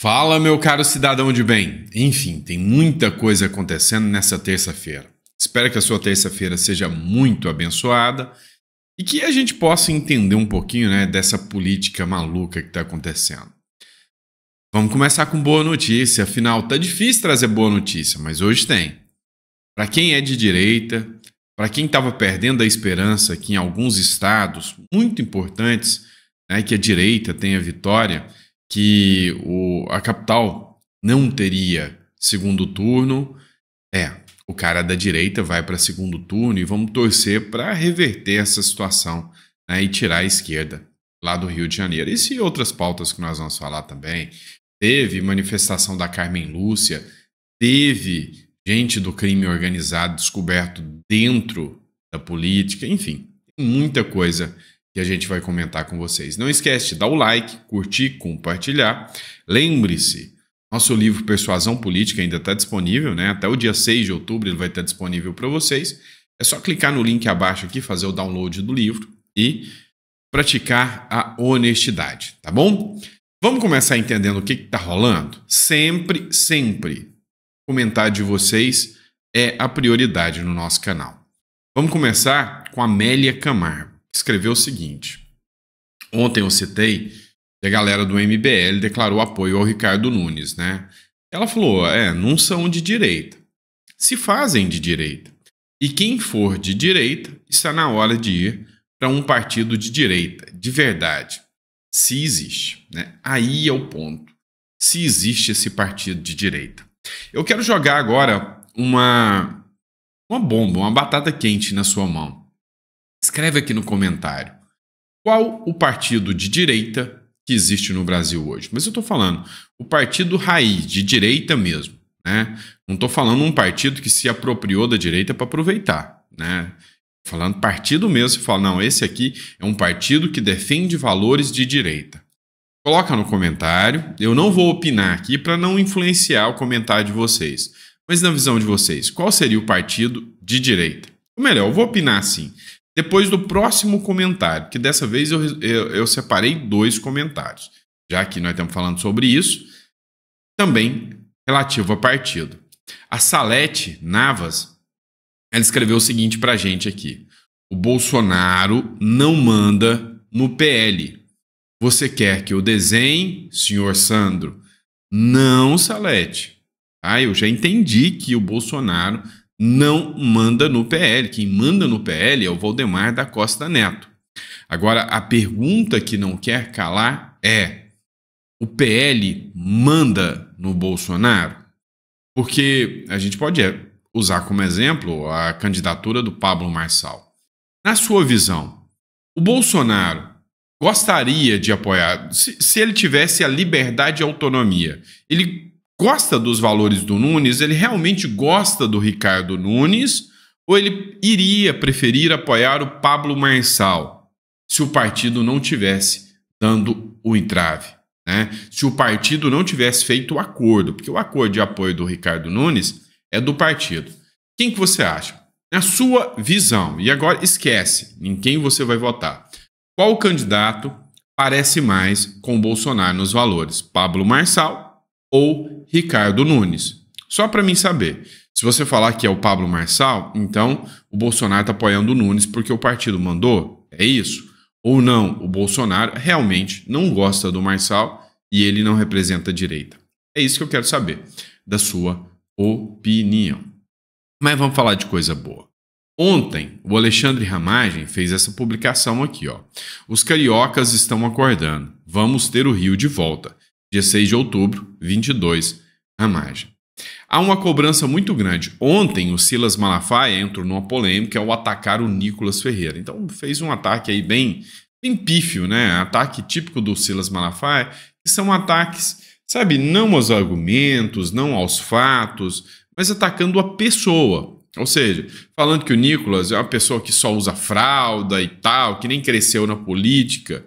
Fala, meu caro cidadão de bem! Enfim, tem muita coisa acontecendo nessa terça-feira. Espero que a sua terça-feira seja muito abençoada e que a gente possa entender um pouquinho né, dessa política maluca que está acontecendo. Vamos começar com boa notícia, afinal, tá difícil trazer boa notícia, mas hoje tem. Para quem é de direita, para quem estava perdendo a esperança que em alguns estados muito importantes né, que a direita tenha vitória, que o, a capital não teria segundo turno. É, o cara da direita vai para segundo turno e vamos torcer para reverter essa situação né, e tirar a esquerda lá do Rio de Janeiro. E se outras pautas que nós vamos falar também. Teve manifestação da Carmen Lúcia, teve gente do crime organizado descoberto dentro da política, enfim, muita coisa que a gente vai comentar com vocês. Não esquece de dar o like, curtir, compartilhar. Lembre-se, nosso livro Persuasão Política ainda está disponível, né? Até o dia 6 de outubro ele vai estar tá disponível para vocês. É só clicar no link abaixo aqui, fazer o download do livro e praticar a honestidade, tá bom? Vamos começar entendendo o que está rolando? Sempre, sempre, comentar de vocês é a prioridade no nosso canal. Vamos começar com Amélia Camargo escreveu o seguinte: Ontem eu citei que a galera do MBL declarou apoio ao Ricardo Nunes, né? Ela falou: é, não são de direita. Se fazem de direita. E quem for de direita está na hora de ir para um partido de direita, de verdade. Se existe, né? Aí é o ponto. Se existe esse partido de direita. Eu quero jogar agora uma uma bomba, uma batata quente na sua mão. Escreve aqui no comentário. Qual o partido de direita que existe no Brasil hoje? Mas eu estou falando o partido raiz, de direita mesmo. Né? Não estou falando um partido que se apropriou da direita para aproveitar. Né? Falando partido mesmo, você fala, não, esse aqui é um partido que defende valores de direita. Coloca no comentário. Eu não vou opinar aqui para não influenciar o comentário de vocês. Mas na visão de vocês, qual seria o partido de direita? Ou melhor, eu vou opinar assim. Depois do próximo comentário, que dessa vez eu, eu, eu separei dois comentários, já que nós estamos falando sobre isso, também relativo a partido. A Salete Navas, ela escreveu o seguinte para a gente aqui: o Bolsonaro não manda no PL. Você quer que eu desenhe, senhor Sandro? Não, Salete. Ah, eu já entendi que o Bolsonaro não manda no PL. Quem manda no PL é o Valdemar da Costa Neto. Agora, a pergunta que não quer calar é: o PL manda no Bolsonaro? Porque a gente pode é, usar como exemplo a candidatura do Pablo Marçal. Na sua visão, o Bolsonaro gostaria de apoiar, se, se ele tivesse a liberdade e autonomia, ele gosta dos valores do Nunes, ele realmente gosta do Ricardo Nunes ou ele iria preferir apoiar o Pablo Marçal se o partido não tivesse dando o entrave? Né? Se o partido não tivesse feito o acordo, porque o acordo de apoio do Ricardo Nunes é do partido. Quem que você acha? Na sua visão, e agora esquece em quem você vai votar. Qual candidato parece mais com Bolsonaro nos valores? Pablo Marçal ou Ricardo Nunes. Só para mim saber. Se você falar que é o Pablo Marçal, então o Bolsonaro está apoiando o Nunes porque o partido mandou. É isso? Ou não, o Bolsonaro realmente não gosta do Marçal e ele não representa a direita. É isso que eu quero saber da sua opinião. Mas vamos falar de coisa boa. Ontem, o Alexandre Ramagem fez essa publicação aqui, ó. Os cariocas estão acordando. Vamos ter o Rio de volta dia 6 de outubro, 22, a margem. Há uma cobrança muito grande. Ontem, o Silas Malafaia entrou numa polêmica ao atacar o Nicolas Ferreira. Então, fez um ataque aí bem, bem pífio, né? Ataque típico do Silas Malafaia, que são ataques, sabe, não aos argumentos, não aos fatos, mas atacando a pessoa. Ou seja, falando que o Nicolas é uma pessoa que só usa fralda e tal, que nem cresceu na política.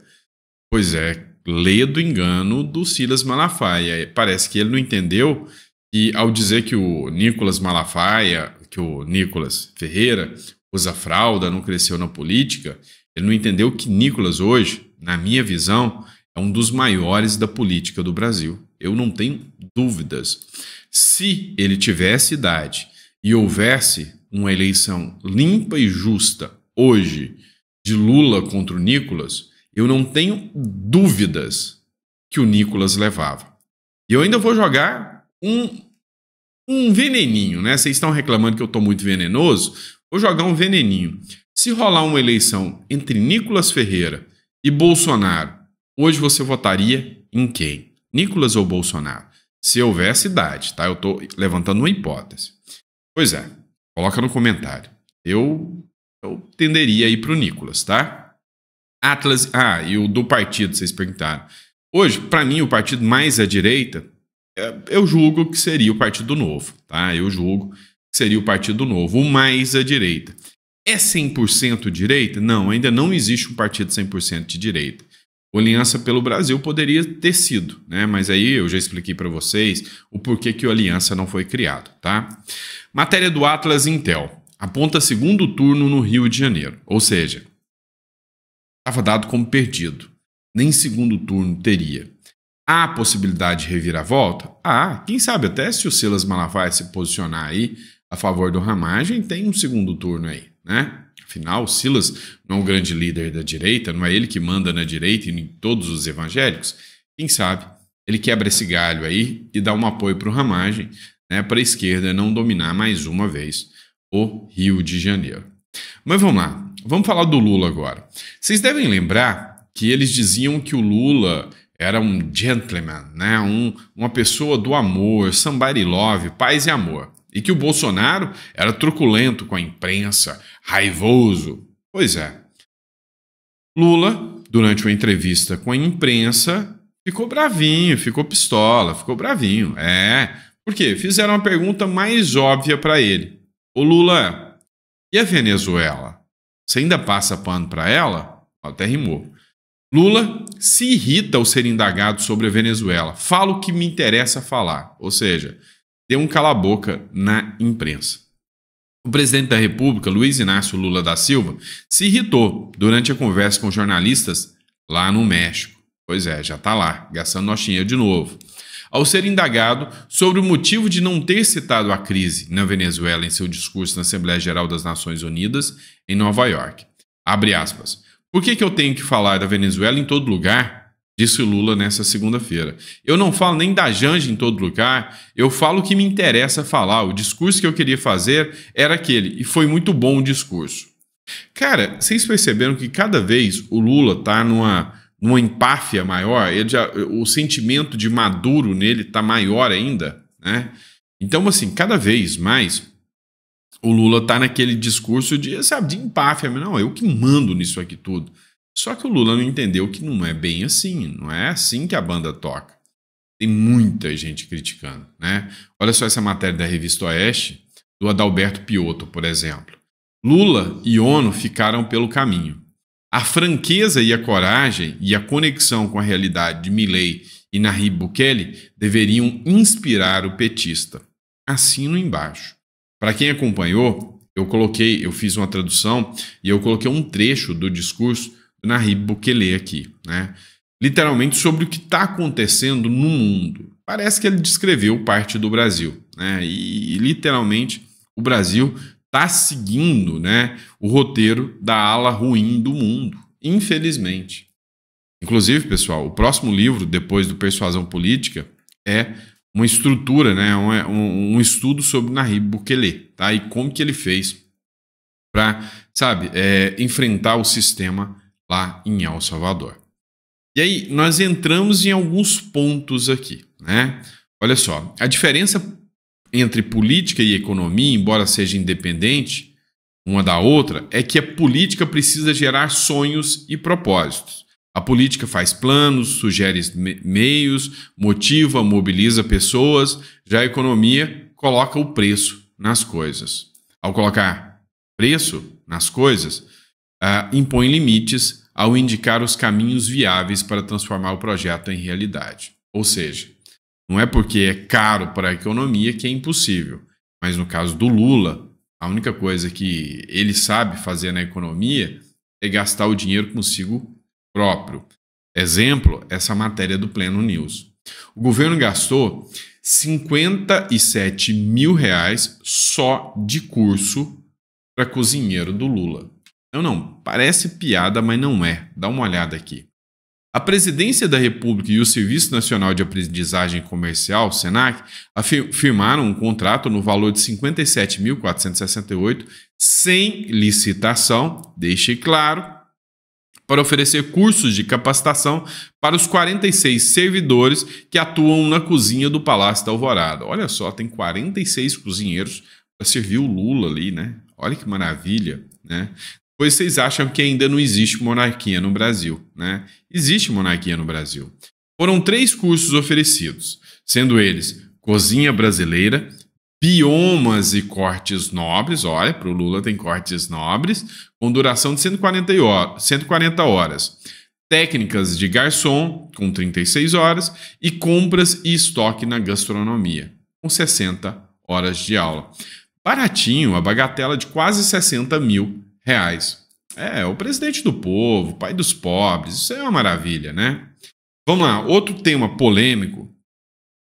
Pois é, lê do engano do Silas Malafaia. É, parece que ele não entendeu que ao dizer que o Nicolas Malafaia, que o Nicolas Ferreira usa fralda, não cresceu na política, ele não entendeu que Nicolas hoje, na minha visão, é um dos maiores da política do Brasil. Eu não tenho dúvidas. Se ele tivesse idade e houvesse uma eleição limpa e justa hoje de Lula contra o Nicolas, eu não tenho dúvidas que o Nicolas levava. E eu ainda vou jogar um, um veneninho, né? Vocês estão reclamando que eu estou muito venenoso? Vou jogar um veneninho. Se rolar uma eleição entre Nicolas Ferreira e Bolsonaro, hoje você votaria em quem? Nicolas ou Bolsonaro? Se houvesse idade, tá? Eu estou levantando uma hipótese. Pois é, coloca no comentário. Eu, eu tenderia aí o Nicolas, tá? Atlas. Ah, e o do partido, vocês perguntaram. Hoje, para mim, o partido mais à direita, é, eu julgo que seria o Partido Novo, tá? Eu julgo que seria o Partido Novo, o mais à direita. É 100% direita? Não, ainda não existe um partido 100% de direita. O Aliança pelo Brasil poderia ter sido, né? Mas aí eu já expliquei para vocês o porquê que o Aliança não foi criado, tá? Matéria do Atlas Intel. Aponta segundo turno no Rio de Janeiro, ou seja, estava dado como perdido. Nem segundo turno teria. Há possibilidade de reviravolta? Há. Ah, quem sabe até se o Silas Malafaia se posicionar aí a favor do Ramagem, tem um segundo turno aí, né? Afinal, o Silas não é o grande líder da direita, não é ele que manda na direita e em todos os evangélicos. Quem sabe ele quebra esse galho aí e dá um apoio para o Ramagem, né, para a esquerda não dominar mais uma vez o Rio de Janeiro. Mas vamos lá, vamos falar do Lula agora. Vocês devem lembrar que eles diziam que o Lula era um gentleman, né? Um, uma pessoa do amor, somebody love, paz e amor. E que o Bolsonaro era truculento com a imprensa, raivoso. Pois é. Lula, durante uma entrevista com a imprensa, ficou bravinho, ficou pistola, ficou bravinho. É. Por quê? Fizeram a pergunta mais óbvia para ele. O Lula, e a Venezuela? Você ainda passa pano para ela? Até rimou. Lula se irrita ao ser indagado sobre a Venezuela. Fala o que me interessa falar. Ou seja, deu um cala-boca na imprensa. O presidente da República, Luiz Inácio Lula da Silva, se irritou durante a conversa com jornalistas lá no México. Pois é, já está lá, gastando nosso dinheiro de novo ao ser indagado sobre o motivo de não ter citado a crise na Venezuela em seu discurso na Assembleia Geral das Nações Unidas, em Nova York. Abre aspas. Por que, que eu tenho que falar da Venezuela em todo lugar? Disse Lula nessa segunda-feira. Eu não falo nem da Janja em todo lugar, eu falo o que me interessa falar. O discurso que eu queria fazer era aquele, e foi muito bom o discurso. Cara, vocês perceberam que cada vez o Lula tá numa numa empáfia maior, ele já, o sentimento de maduro nele está maior ainda, né? Então, assim, cada vez mais o Lula está naquele discurso de, sabe, de empáfia, não, eu que mando nisso aqui tudo. Só que o Lula não entendeu que não é bem assim, não é assim que a banda toca. Tem muita gente criticando, né? Olha só essa matéria da revista Oeste, do Adalberto Piotto, por exemplo. Lula e ONU ficaram pelo caminho. A franqueza e a coragem e a conexão com a realidade de Milley e Nayib Bukele deveriam inspirar o petista. Assino embaixo. Para quem acompanhou, eu coloquei, eu fiz uma tradução e eu coloquei um trecho do discurso do Nayib Bukele aqui, né? Literalmente sobre o que está acontecendo no mundo. Parece que ele descreveu parte do Brasil, né? E, e literalmente o Brasil está seguindo né, o roteiro da ala ruim do mundo, infelizmente. Inclusive, pessoal, o próximo livro, depois do Persuasão Política, é uma estrutura, né, um, é um estudo sobre Nahib Bukele tá, e como que ele fez para, sabe, é, enfrentar o sistema lá em El Salvador. E aí, nós entramos em alguns pontos aqui, né? Olha só, a diferença entre política e economia, embora seja independente uma da outra, é que a política precisa gerar sonhos e propósitos. A política faz planos, sugere meios, motiva, mobiliza pessoas, já a economia coloca o preço nas coisas. Ao colocar preço nas coisas, ah, impõe limites ao indicar os caminhos viáveis para transformar o projeto em realidade. Ou seja, não é porque é caro para a economia que é impossível. Mas no caso do Lula, a única coisa que ele sabe fazer na economia é gastar o dinheiro consigo próprio. Exemplo, essa matéria do Pleno News. O governo gastou 57 mil reais só de curso para cozinheiro do Lula. Eu não, parece piada, mas não é. Dá uma olhada aqui. A Presidência da República e o Serviço Nacional de Aprendizagem Comercial, SENAC, firmaram um contrato no valor de 57.468, sem licitação, deixe claro, para oferecer cursos de capacitação para os 46 servidores que atuam na cozinha do Palácio da Alvorada. Olha só, tem 46 cozinheiros para servir o Lula ali, né? Olha que maravilha. Né? pois vocês acham que ainda não existe monarquia no Brasil. Né? Existe monarquia no Brasil. Foram três cursos oferecidos, sendo eles Cozinha Brasileira, Biomas e Cortes Nobres, olha, para o Lula tem cortes nobres, com duração de 140 horas, 140 horas. Técnicas de garçom, com 36 horas, e compras e estoque na gastronomia, com 60 horas de aula. Baratinho, a bagatela de quase 60 mil reais. É, o presidente do povo, pai dos pobres, isso é uma maravilha, né? Vamos lá, outro tema polêmico,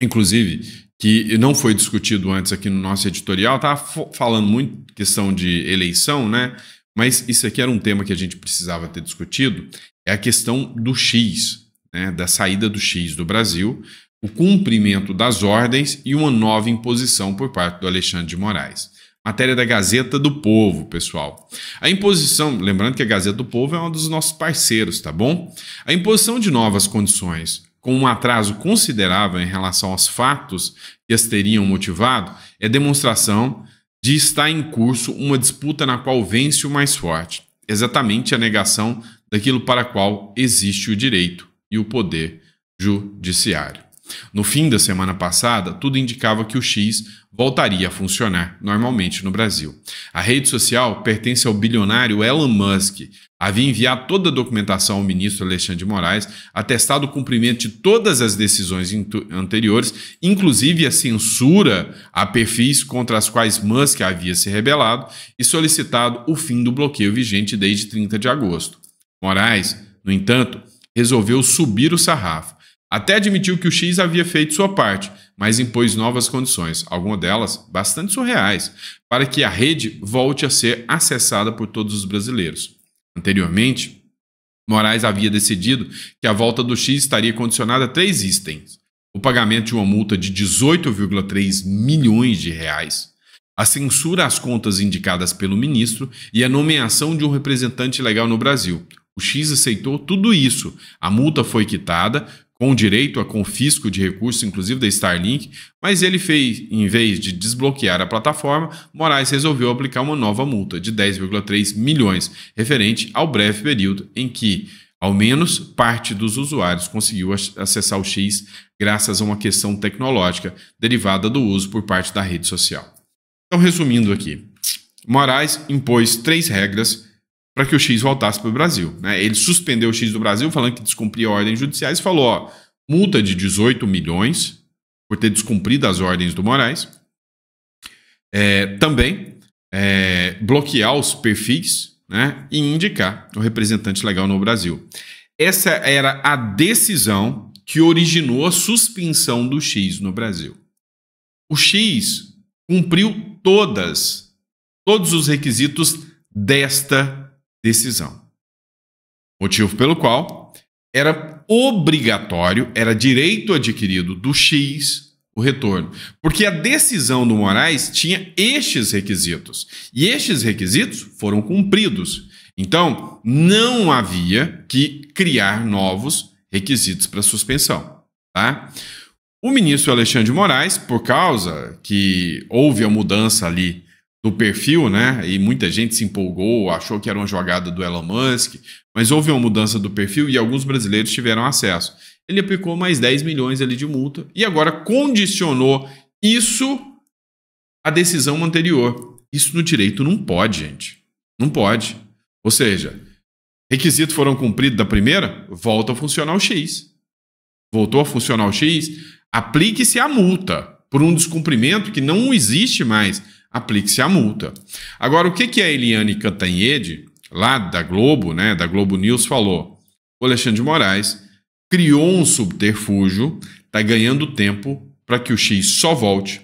inclusive, que não foi discutido antes aqui no nosso editorial, tá falando muito questão de eleição, né? Mas isso aqui era um tema que a gente precisava ter discutido, é a questão do X, né? da saída do X do Brasil, o cumprimento das ordens e uma nova imposição por parte do Alexandre de Moraes. Matéria da Gazeta do Povo, pessoal. A imposição, lembrando que a Gazeta do Povo é um dos nossos parceiros, tá bom? A imposição de novas condições, com um atraso considerável em relação aos fatos que as teriam motivado, é demonstração de estar em curso uma disputa na qual vence o mais forte, exatamente a negação daquilo para qual existe o direito e o poder judiciário. No fim da semana passada, tudo indicava que o X voltaria a funcionar normalmente no Brasil. A rede social pertence ao bilionário Elon Musk. Havia enviado toda a documentação ao ministro Alexandre de Moraes, atestado o cumprimento de todas as decisões anteriores, inclusive a censura a perfis contra as quais Musk havia se rebelado e solicitado o fim do bloqueio vigente desde 30 de agosto. Moraes, no entanto, resolveu subir o sarrafo até admitiu que o X havia feito sua parte, mas impôs novas condições, algumas delas bastante surreais, para que a rede volte a ser acessada por todos os brasileiros. Anteriormente, Moraes havia decidido que a volta do X estaria condicionada a três itens: o pagamento de uma multa de 18,3 milhões de reais, a censura às contas indicadas pelo ministro e a nomeação de um representante legal no Brasil. O X aceitou tudo isso. A multa foi quitada, com direito a confisco de recursos, inclusive da Starlink, mas ele fez, em vez de desbloquear a plataforma, Moraes resolveu aplicar uma nova multa de 10,3 milhões, referente ao breve período em que, ao menos, parte dos usuários conseguiu acessar o X graças a uma questão tecnológica derivada do uso por parte da rede social. Então, resumindo aqui, Moraes impôs três regras para que o X voltasse para o Brasil. Né? Ele suspendeu o X do Brasil, falando que descumpria ordens judiciais, falou: ó, multa de 18 milhões por ter descumprido as ordens do Moraes. É, também é, bloquear os perfis né, e indicar o representante legal no Brasil. Essa era a decisão que originou a suspensão do X no Brasil. O X cumpriu todas, todos os requisitos desta decisão. Motivo pelo qual era obrigatório, era direito adquirido do X o retorno. Porque a decisão do Moraes tinha estes requisitos. E estes requisitos foram cumpridos. Então, não havia que criar novos requisitos para suspensão. Tá? O ministro Alexandre Moraes, por causa que houve a mudança ali no perfil, né? E muita gente se empolgou, achou que era uma jogada do Elon Musk, mas houve uma mudança do perfil e alguns brasileiros tiveram acesso. Ele aplicou mais 10 milhões ali de multa e agora condicionou isso à decisão anterior. Isso no direito não pode, gente. Não pode. Ou seja, requisitos foram cumpridos da primeira, volta a funcionar o X. Voltou a funcionar o X, aplique-se a multa por um descumprimento que não existe mais aplique-se a multa. Agora, o que, que a Eliane Cantanhede, lá da Globo, né, da Globo News, falou? O Alexandre de Moraes criou um subterfúgio, está ganhando tempo para que o X só volte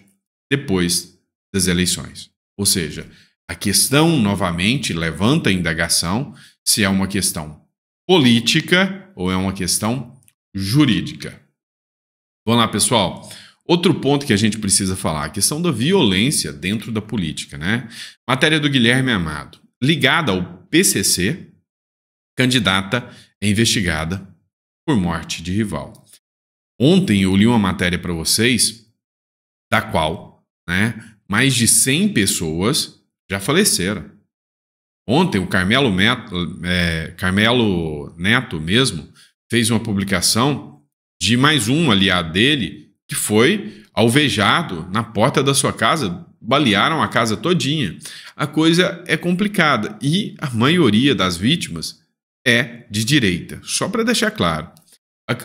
depois das eleições. Ou seja, a questão novamente levanta a indagação se é uma questão política ou é uma questão jurídica. Vamos lá, pessoal. Outro ponto que a gente precisa falar, a questão da violência dentro da política, né? Matéria do Guilherme Amado, ligada ao PCC, candidata é investigada por morte de rival. Ontem eu li uma matéria para vocês da qual, né, mais de 100 pessoas já faleceram. Ontem o Carmelo, Neto, é, Carmelo Neto mesmo fez uma publicação de mais um aliado dele que foi alvejado na porta da sua casa, balearam a casa todinha. A coisa é complicada e a maioria das vítimas é de direita, só para deixar claro.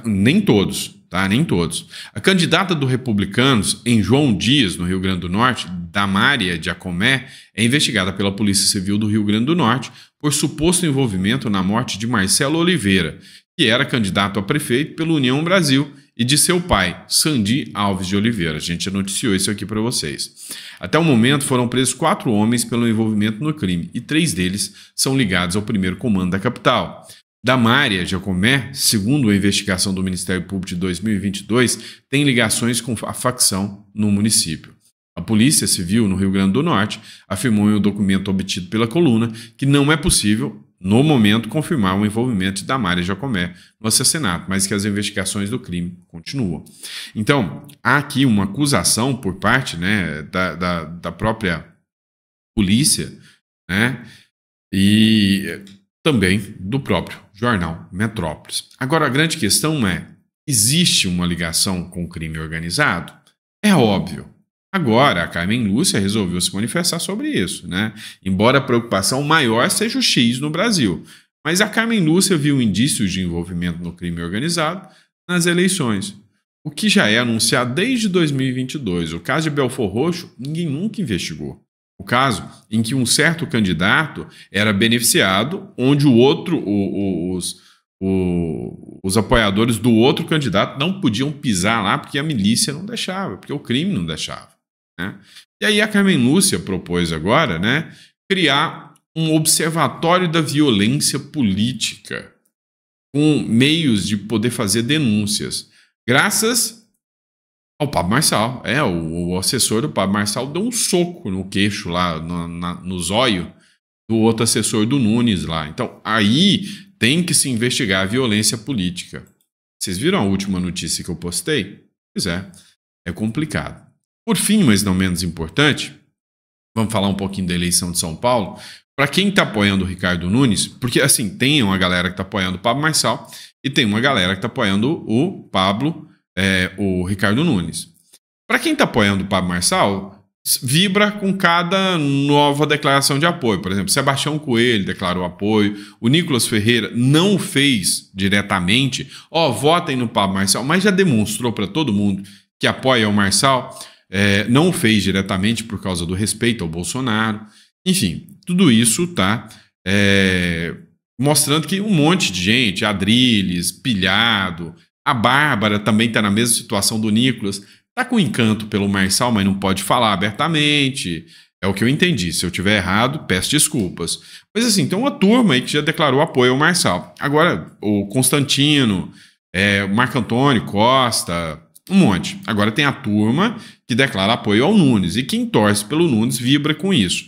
nem todos, tá? Nem todos. A candidata do Republicanos em João Dias, no Rio Grande do Norte, Damária Acomé, é investigada pela Polícia Civil do Rio Grande do Norte por suposto envolvimento na morte de Marcelo Oliveira, que era candidato a prefeito pela União Brasil e de seu pai, Sandi Alves de Oliveira. A gente noticiou isso aqui para vocês. Até o momento foram presos quatro homens pelo envolvimento no crime e três deles são ligados ao primeiro comando da capital. Damária Jacomé, segundo a investigação do Ministério Público de 2022, tem ligações com a facção no município. A Polícia Civil no Rio Grande do Norte afirmou em um documento obtido pela coluna que não é possível no momento, confirmar o envolvimento de Damares Jacomé no assassinato, mas que as investigações do crime continuam. Então, há aqui uma acusação por parte né, da, da, da própria polícia né, e também do próprio jornal Metrópolis. Agora, a grande questão é: existe uma ligação com o crime organizado? É óbvio, Agora, a Carmen Lúcia resolveu se manifestar sobre isso, né? Embora a preocupação maior seja o X no Brasil. Mas a Carmen Lúcia viu indícios de envolvimento no crime organizado nas eleições, o que já é anunciado desde 2022. O caso de Belfor Roxo, ninguém nunca investigou. O caso em que um certo candidato era beneficiado, onde o outro, o, o, os, o, os apoiadores do outro candidato não podiam pisar lá porque a milícia não deixava, porque o crime não deixava. Né? E aí a Carmen Lúcia propôs agora né, criar um observatório da violência política com meios de poder fazer denúncias. Graças ao Pablo Marçal. É, o, o assessor do Pablo Marçal deu um soco no queixo lá, no, na, no zóio do outro assessor do Nunes lá. Então, aí tem que se investigar a violência política. Vocês viram a última notícia que eu postei? Pois é, é complicado. Por fim, mas não menos importante, vamos falar um pouquinho da eleição de São Paulo. Para quem está apoiando o Ricardo Nunes, porque assim, tem uma galera que está apoiando o Pablo Marçal e tem uma galera que está apoiando o Pablo, é, o Ricardo Nunes. Para quem está apoiando o Pablo Marçal, vibra com cada nova declaração de apoio. Por exemplo, Sebastião Coelho declarou apoio, o Nicolas Ferreira não fez diretamente, ó, oh, votem no Pablo Marçal, mas já demonstrou para todo mundo que apoia o Marçal é, não o fez diretamente por causa do respeito ao Bolsonaro. Enfim, tudo isso está é, mostrando que um monte de gente, Adriles, Pilhado, a Bárbara também está na mesma situação do Nicolas, tá com encanto pelo Marçal, mas não pode falar abertamente. É o que eu entendi. Se eu tiver errado, peço desculpas. Mas assim, tem uma turma aí que já declarou apoio ao Marçal. Agora, o Constantino, é, Marco Antônio Costa, um monte. Agora tem a turma que declara apoio ao Nunes e quem torce pelo Nunes vibra com isso.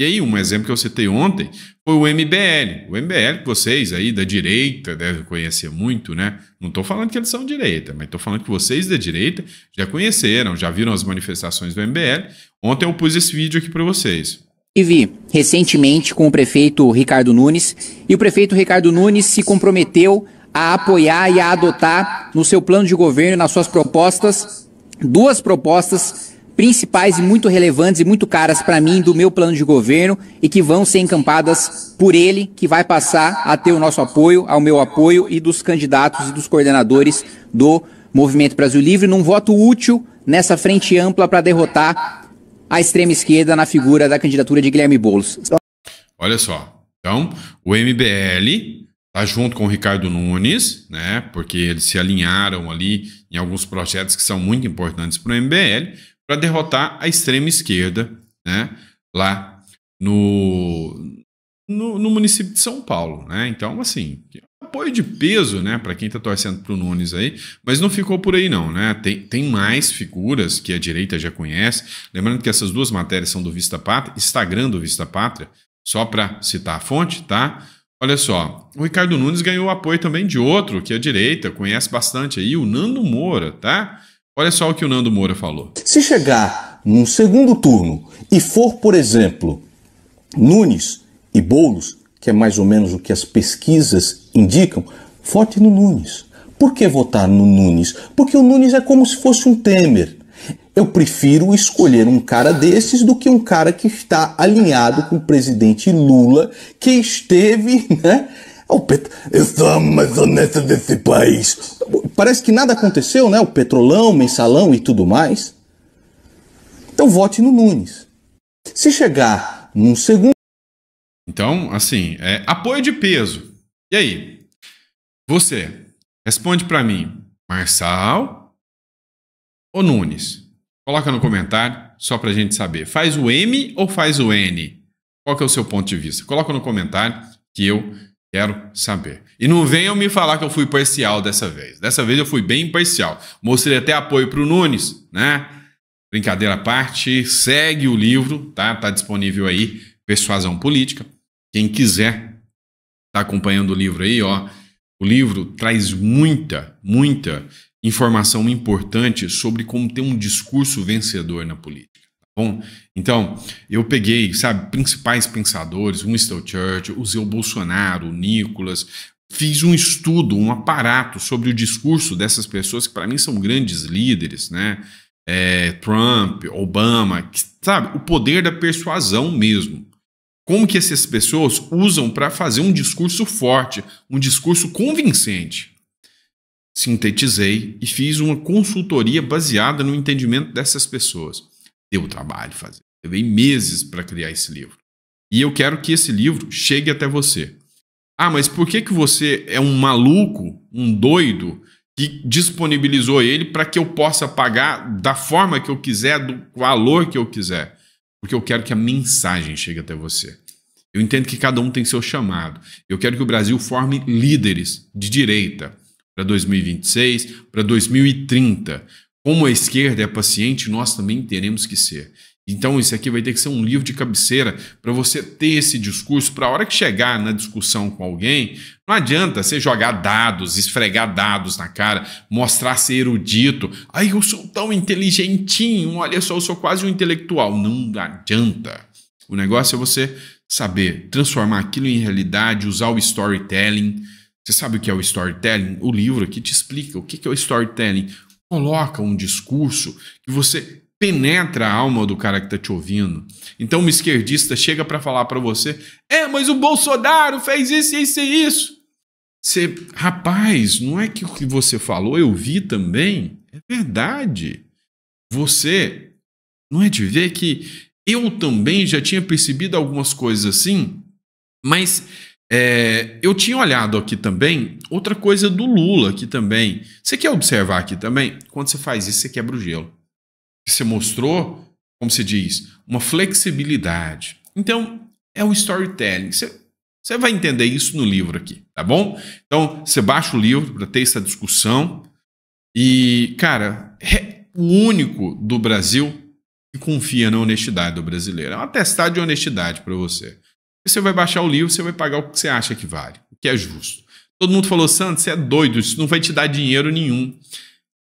E aí, um exemplo que eu citei ontem foi o MBL. O MBL, que vocês aí da direita devem conhecer muito, né? Não estou falando que eles são direita, mas estou falando que vocês da direita já conheceram, já viram as manifestações do MBL. Ontem eu pus esse vídeo aqui para vocês. vi recentemente com o prefeito Ricardo Nunes e o prefeito Ricardo Nunes se comprometeu a apoiar e a adotar no seu plano de governo, nas suas propostas, duas propostas principais e muito relevantes e muito caras para mim do meu plano de governo e que vão ser encampadas por ele, que vai passar a ter o nosso apoio, ao meu apoio e dos candidatos e dos coordenadores do Movimento Brasil Livre, num voto útil nessa frente ampla para derrotar a extrema esquerda na figura da candidatura de Guilherme Boulos. Olha só, então o MBL está junto com o Ricardo Nunes, né? Porque eles se alinharam ali em alguns projetos que são muito importantes para o MBL, para derrotar a extrema esquerda, né? Lá no, no, no, município de São Paulo, né? Então, assim, apoio de peso, né? Para quem está torcendo para o Nunes aí, mas não ficou por aí não, né? Tem, tem mais figuras que a direita já conhece. Lembrando que essas duas matérias são do Vista Pátria, Instagram do Vista Pátria, só para citar a fonte, tá? Olha só, o Ricardo Nunes ganhou apoio também de outro, que é a direita, conhece bastante aí, o Nando Moura, tá? Olha só o que o Nando Moura falou. Se chegar num segundo turno e for, por exemplo, Nunes e Boulos, que é mais ou menos o que as pesquisas indicam, vote no Nunes. Por que votar no Nunes? Porque o Nunes é como se fosse um Temer. Eu prefiro escolher um cara desses do que um cara que está alinhado com o presidente Lula, que esteve, né? O pet... Eu sou a mais honesta desse país. Parece que nada aconteceu, né? O petrolão, o mensalão e tudo mais. Então vote no Nunes. Se chegar num segundo. Então, assim, é apoio de peso. E aí? Você responde para mim, Marçal ou Nunes? Coloca no comentário, só para a gente saber. Faz o M ou faz o N? Qual que é o seu ponto de vista? Coloca no comentário que eu quero saber. E não venham me falar que eu fui parcial dessa vez. Dessa vez eu fui bem parcial. Mostrei até apoio para o Nunes, né? Brincadeira à parte, segue o livro, tá? Tá disponível aí, Persuasão Política. Quem quiser tá acompanhando o livro aí, ó. O livro traz muita, muita informação importante sobre como ter um discurso vencedor na política. Tá bom, então eu peguei, sabe, principais pensadores, Winston Churchill, o Zé Bolsonaro, o Nicolas, fiz um estudo, um aparato sobre o discurso dessas pessoas que para mim são grandes líderes, né? É, Trump, Obama, que, sabe, o poder da persuasão mesmo. Como que essas pessoas usam para fazer um discurso forte, um discurso convincente sintetizei e fiz uma consultoria baseada no entendimento dessas pessoas. Deu trabalho fazer. Levei meses para criar esse livro. E eu quero que esse livro chegue até você. Ah, mas por que, que você é um maluco, um doido, que disponibilizou ele para que eu possa pagar da forma que eu quiser, do valor que eu quiser? Porque eu quero que a mensagem chegue até você. Eu entendo que cada um tem seu chamado. Eu quero que o Brasil forme líderes de direita para 2026, para 2030. Como a esquerda é paciente, nós também teremos que ser. Então, isso aqui vai ter que ser um livro de cabeceira para você ter esse discurso, para a hora que chegar na discussão com alguém, não adianta você jogar dados, esfregar dados na cara, mostrar ser erudito. Ai, eu sou tão inteligentinho, olha só, eu sou quase um intelectual. Não adianta. O negócio é você saber transformar aquilo em realidade, usar o storytelling, você sabe o que é o storytelling? O livro aqui te explica o que é o storytelling. Coloca um discurso que você penetra a alma do cara que está te ouvindo. Então, um esquerdista chega para falar para você: é, mas o Bolsonaro fez isso, isso e isso. Você, rapaz, não é que o que você falou eu vi também? É verdade. Você não é de ver que eu também já tinha percebido algumas coisas assim, mas é, eu tinha olhado aqui também outra coisa do Lula aqui também. Você quer observar aqui também? Quando você faz isso, você quebra o gelo. Você mostrou, como se diz, uma flexibilidade. Então, é o storytelling. Você, você vai entender isso no livro aqui, tá bom? Então, você baixa o livro para ter essa discussão. E, cara, é o único do Brasil que confia na honestidade do brasileiro. É um atestado de honestidade para você. Você vai baixar o livro, você vai pagar o que você acha que vale, o que é justo. Todo mundo falou, Santos, você é doido, isso não vai te dar dinheiro nenhum.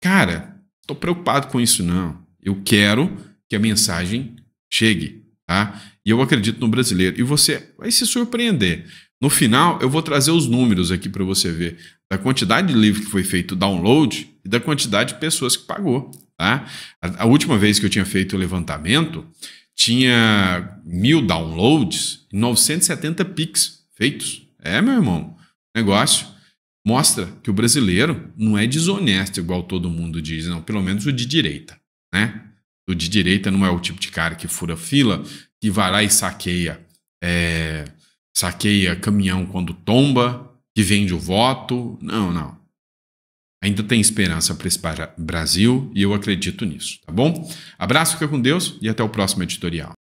Cara, estou preocupado com isso, não. Eu quero que a mensagem chegue, tá? E eu acredito no brasileiro. E você vai se surpreender. No final, eu vou trazer os números aqui para você ver da quantidade de livro que foi feito download e da quantidade de pessoas que pagou, tá? A, a última vez que eu tinha feito o levantamento, tinha mil downloads e 970 pics feitos. É, meu irmão, negócio. Mostra que o brasileiro não é desonesto igual todo mundo diz, não, pelo menos o de direita, né? O de direita não é o tipo de cara que fura fila, que vai lá e saqueia, é, saqueia caminhão quando tomba, que vende o voto. Não, não. Ainda tem esperança para esse Brasil e eu acredito nisso, tá bom? Abraço, fica com Deus e até o próximo editorial.